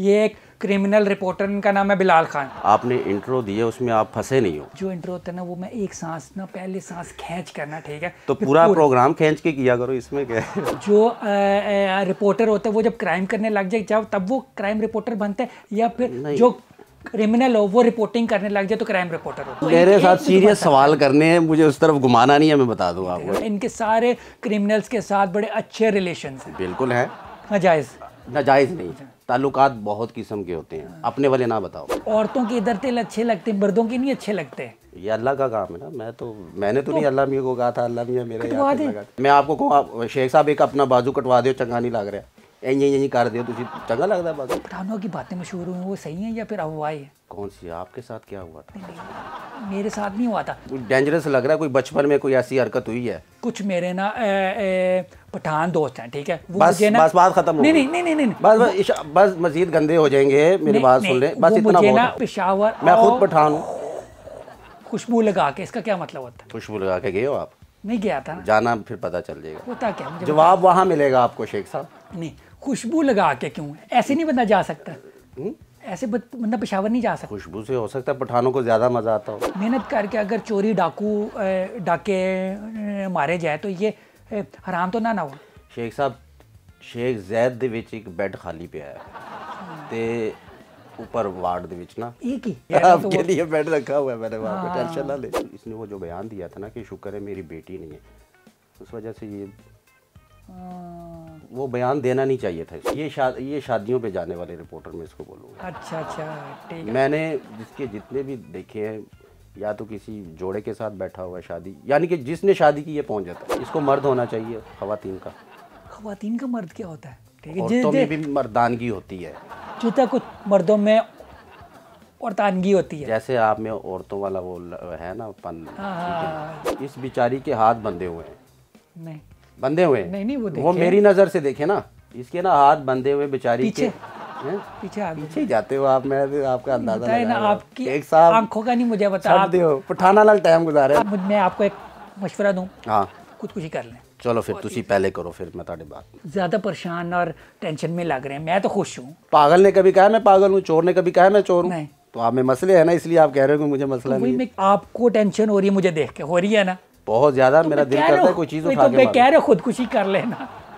ये एक criminal reporter इनका नाम है बिलाल खान आपने इंट्रो दिया उसमें आप फंसे नहीं हो जो इंट्रो होता है ना वो मैं एक सांस ना पहले सांस खींच करना ठीक है तो पूरा प्रोग्राम खींच के किया करो इसमें क्या जो आ, आ, रिपोर्टर होता है वो जब क्राइम करने लग जाए जब तब वो क्राइम रिपोर्टर बनते हैं या फिर जो क्रिमिनल हो वो रिपोर्टिंग करने लग जाए तो क्राइम रिपोर्टर हो मेरे साथ सीरियस सवाल करने हैं मुझे उस तरफ घुमाना नहीं है मैं बता दूँ आपको इनके सारे क्रिमिनल्स के साथ बड़े अच्छे रिलेशन बिल्कुल है नजायज़ हाँ, नाजायज़ नहीं ताल्लुकात बहुत किस्म के होते हैं अपने वाले ना बताओ औरतों के इधर तेल अच्छे लगते हैं मर्दों के नहीं अच्छे लगते हैं ये अल्लाह का काम है ना मैं तो मैंने तो, तो नहीं अल्लाह मियाँ को कहा था अल्लाह मियाँ मेरे यहाँ लगा मैं आपको कहूँ आप शेख साहब एक अपना बाजू कटवा दो चंगा नहीं लग रहा है यहीं यहीं कर दो तुझे चंगा लगता है बाजू पठानों की बातें मशहूर हुई वो सही है या फिर अफवाह है कौन सी आपके साथ क्या हुआ था मेरे साथ नहीं हुआ था डेंजरस लग रहा है कोई बचपन में कोई ऐसी हरकत हुई है कुछ मेरे ना पठान दोस्त हैं ठीक है वो बस, मुझे ना बस बात खत्म नहीं नहीं नहीं नहीं नहीं बस बस बस मजीद गंदे हो जाएंगे मेरी बात सुन ले बस इतना मुझे ना पेशावर मैं खुद पठान हूँ खुशबू लगा के इसका क्या मतलब होता है खुशबू लगा के गए हो आप नहीं गया था जाना फिर पता चल जाएगा होता क्या जवाब वहाँ मिलेगा आपको शेख साहब नहीं खुशबू लगा के क्यों ऐसे नहीं बंदा जा सकता हम्म? ऐसे बंदा पेशावर नहीं जा सकता खुशबू से हो सकता है पठानों को ज़्यादा मज़ा आता हो मेहनत करके अगर चोरी डाकू डाके मारे जाए तो ये हराम तो ना ना हो शेख साहब शेख जैद दे विच एक बेड खाली पिया है ते ऊपर वार्ड दे विच ना एक ही आपके तो लिए बेड रखा हुआ है मैंने वहां पे हाँ। टेंशन ना ले इसने वो जो बयान दिया था ना कि शुक्र है मेरी बेटी नहीं है उस वजह से ये वो बयान देना नहीं चाहिए था ये शा, ये शादियों पे जाने वाले रिपोर्टर में इसको बोलूँगा अच्छा अच्छा ठीक मैंने जिसके जितने भी देखे हैं या तो किसी जोड़े के साथ बैठा हुआ शादी यानी कि जिसने शादी की ये पहुंच जाता है इसको मर्द होना चाहिए खातन का खातन का मर्द क्या होता है ठीक है औरतों में भी मर्दानगी होती है जो तक कुछ मर्दों में औरतानगी होती है जैसे आप में औरतों वाला वो है ना पन हाँ। इस बिचारी के हाथ बंधे हुए हैं नहीं बंधे हुए नहीं नहीं वो वो मेरी नज़र से देखे ना इसके ना हाथ बंधे हुए बेचारी के पीछे आगे पीछे जाते हो आप मैं तो आपका अंदाजा है ना आपकी एक साहब आंखों का नहीं मुझे बता आप देखो पठाना लग टाइम गुजारे मैं आपको एक मशवरा दूँ हाँ कुछ कुछ ही कर लें चलो फिर तुसी पहले करो फिर मैं ताड़ी बात ज़्यादा परेशान और टेंशन में लग रहे हैं मैं तो खुश हूँ पागल ने कभी कहा मैं पागल हूँ चोर ने कभी कहा मैं चोर हूँ तो आप में मसले है ना इसलिए आप कह रहे हो कि मुझे मसला तो नहीं आपको टेंशन हो रही है मुझे देख के हो रही है ना बहुत ज्यादा तो मेरा दिल करता है कोई चीज तो उठा तो के मैं कह रहा खुदकुशी कर लेना